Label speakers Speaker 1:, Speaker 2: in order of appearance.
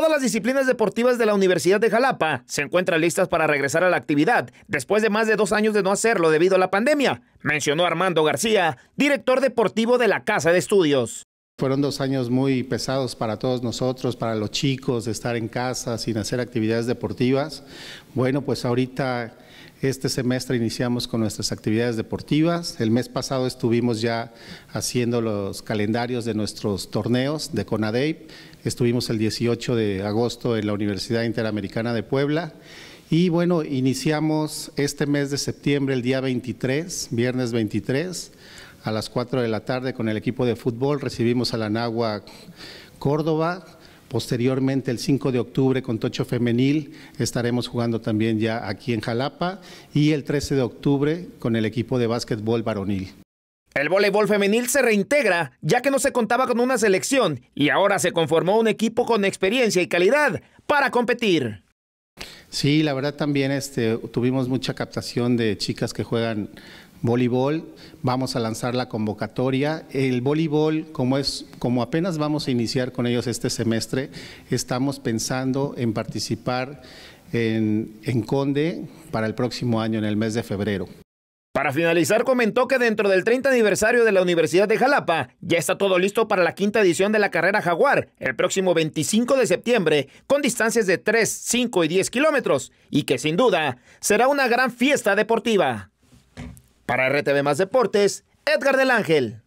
Speaker 1: Todas las disciplinas deportivas de la Universidad de Jalapa se encuentran listas para regresar a la actividad después de más de dos años de no hacerlo debido a la
Speaker 2: pandemia, mencionó Armando García, director deportivo de la Casa de Estudios. Fueron dos años muy pesados para todos nosotros, para los chicos, estar en casa sin hacer actividades deportivas. Bueno, pues ahorita este semestre iniciamos con nuestras actividades deportivas. El mes pasado estuvimos ya haciendo los calendarios de nuestros torneos de CONADEIP. Estuvimos el 18 de agosto en la Universidad Interamericana de Puebla. Y bueno, iniciamos este mes de septiembre, el día 23, viernes 23 a las 4 de la tarde con el equipo de fútbol, recibimos a la Nagua Córdoba, Posteriormente, el 5 de octubre, con Tocho Femenil, estaremos jugando también ya aquí en Jalapa. Y el 13 de octubre, con el equipo de básquetbol varonil.
Speaker 1: El voleibol femenil se reintegra,
Speaker 2: ya que no se contaba con
Speaker 1: una selección y ahora se conformó un equipo con experiencia y calidad para competir.
Speaker 2: Sí, la verdad también este, tuvimos mucha captación de chicas que juegan voleibol, vamos a lanzar la convocatoria. El voleibol, como, es, como apenas vamos a iniciar con ellos este semestre, estamos pensando en participar en, en Conde para el próximo año, en el mes de febrero. Para
Speaker 1: finalizar, comentó que dentro del 30 aniversario de la Universidad de Jalapa ya está todo listo para la quinta edición de la carrera Jaguar el próximo 25 de septiembre, con distancias de 3, 5 y 10 kilómetros, y que sin duda será una gran fiesta deportiva. Para RTV Más Deportes, Edgar del Ángel.